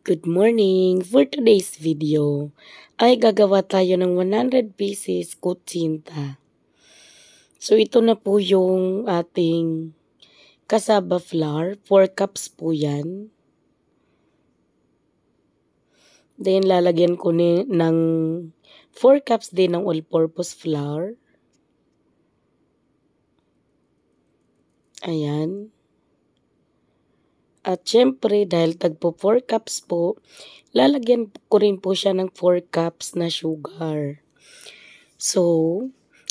Good morning! For today's video ay gagawa tayo ng 100 pieces kutsinta. So ito na po yung ating cassava flour. 4 cups po yan. Then lalagyan ko ni, ng 4 cups din ng all-purpose flour. Ayan. Ayan. At syempre, dahil tagpo 4 cups po, lalagyan ko rin po siya ng 4 cups na sugar. So,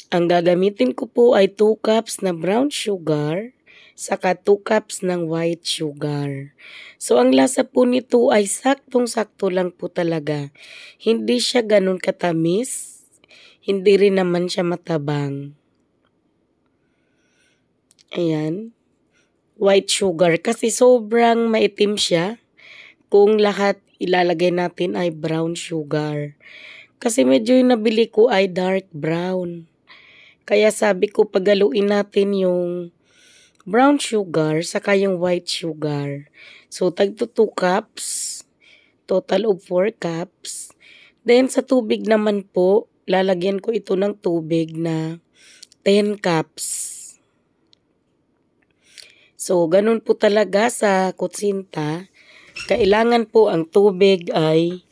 ang gagamitin ko po ay 2 cups na brown sugar, saka 2 cups ng white sugar. So, ang lasa po nito ay saktong-sakto lang po talaga. Hindi siya ganun katamis, hindi rin naman siya matabang. Ayan white sugar kasi sobrang maitim siya. Kung lahat ilalagay natin ay brown sugar. Kasi medyo yung nabili ko ay dark brown. Kaya sabi ko pagaluin natin yung brown sugar saka yung white sugar. So tag 2 cups, total of 4 cups. Then sa tubig naman po, lalagyan ko ito ng tubig na 10 cups. So, ganun po talaga sa kutsinta. Kailangan po ang tubig ay,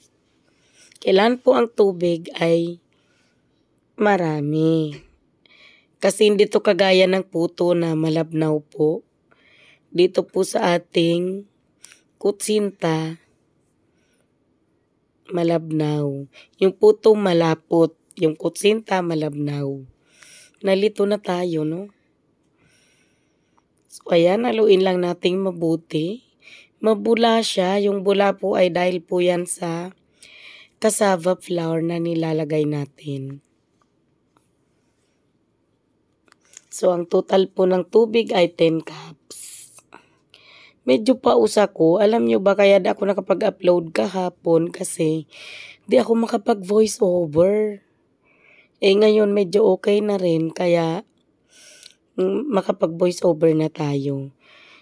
kailan po ang tubig ay marami. Kasi hindi to kagaya ng puto na malabnaw po. Dito po sa ating kutsinta, malabnaw. Yung puto malapot, yung kutsinta malabnaw. Nalito na tayo, no? So ayan, aluin lang nating mabuti. Mabula siya. Yung bula po ay dahil po yan sa cassava flour na nilalagay natin. So ang total po ng tubig ay 10 cups. Medyo pausa ko. Alam nyo ba kaya na ako nakapag-upload kahapon kasi di ako makapag-voice over. Eh ngayon medyo okay na rin kaya makapag voice over na tayo.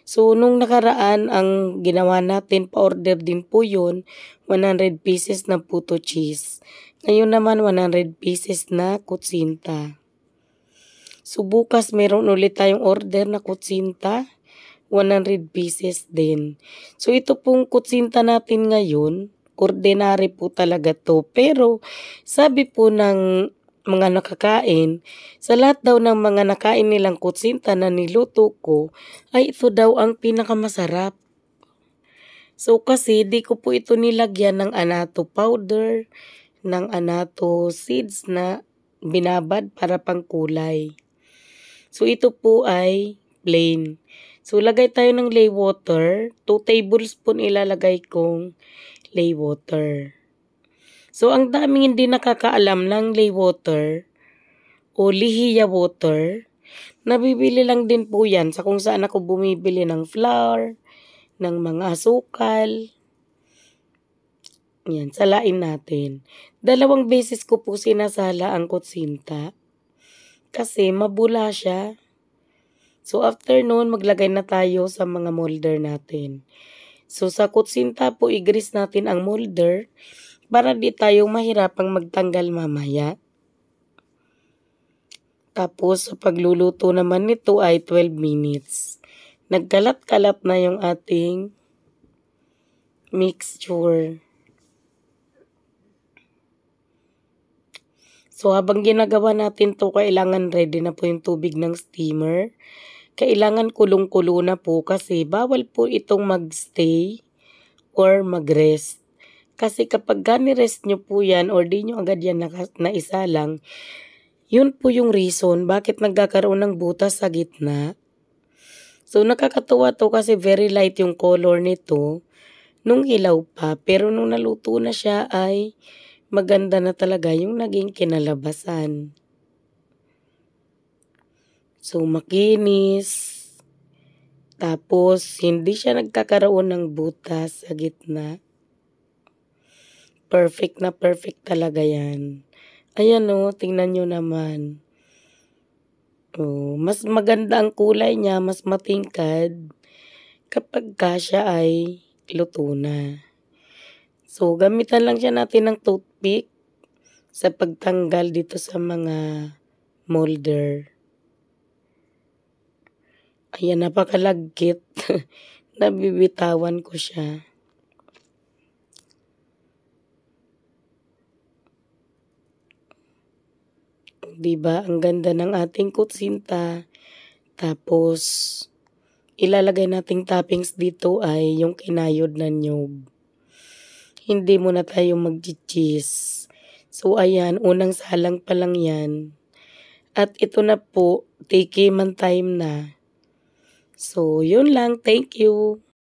So, nung nakaraan, ang ginawa natin, pa-order din po yun, 100 pieces na puto cheese. Ngayon naman, 100 pieces na kutsinta. So, bukas meron ulit tayong order na kutsinta, 100 pieces din. So, ito pong kutsinta natin ngayon, ordinary po talaga to. Pero, sabi po ng mga nakakain, sa lahat daw ng mga nakain nilang kutsinta na niluto ko, ay ito daw ang pinakamasarap. So kasi di ko po ito nilagyan ng anato powder, ng anato seeds na binabad para pangkulay. So ito po ay plain. So lagay tayo ng lay water, 2 tablespoon ilalagay kong lay water. So, ang daming hindi nakakaalam ng lay water o lihiya water, nabibili lang din po yan sa kung saan ako bumibili ng flour, ng mga sukal. Yan, salain natin. Dalawang beses ko po sinasala ang kutsinta kasi mabula siya. So, after noon, maglagay na tayo sa mga molder natin. So, sa kutsinta po, i-grease natin ang molder para di tayong mahirapang magtanggal mamaya. Tapos, sa pagluluto naman nito ay 12 minutes. Nagkalat-kalat na yung ating mixture. So, habang ginagawa natin to kailangan ready na po yung tubig ng steamer. Kailangan kulong-kulo na po kasi bawal po itong magstay or magrest. Kasi kapag ganirest nyo po yan or di nyo agad yan na, lang, yun po yung reason bakit nagkakaroon ng butas sa gitna. So nakakatuwa to kasi very light yung color nito nung hilaw pa. Pero nung naluto na siya ay maganda na talaga yung naging kinalabasan. So makinis. Tapos hindi siya nagkakaroon ng butas sa gitna. Perfect na perfect talaga yan. Ayan o, tingnan nyo naman. Oh, mas maganda ang kulay niya, mas matingkad kapag ka siya ay luto na. So, gamitan lang siya natin ng toothpick sa pagtanggal dito sa mga molder. Ayan, napakalagkit. Nabibitawan ko siya. 'di ba? Ang ganda ng ating kutsinta. Tapos ilalagay nating toppings dito ay yung kinayod na nyog. Hindi muna tayo magchi-cheese. So ayan, unang salang pa lang 'yan. At ito na po, take man time na. So, yun lang. Thank you.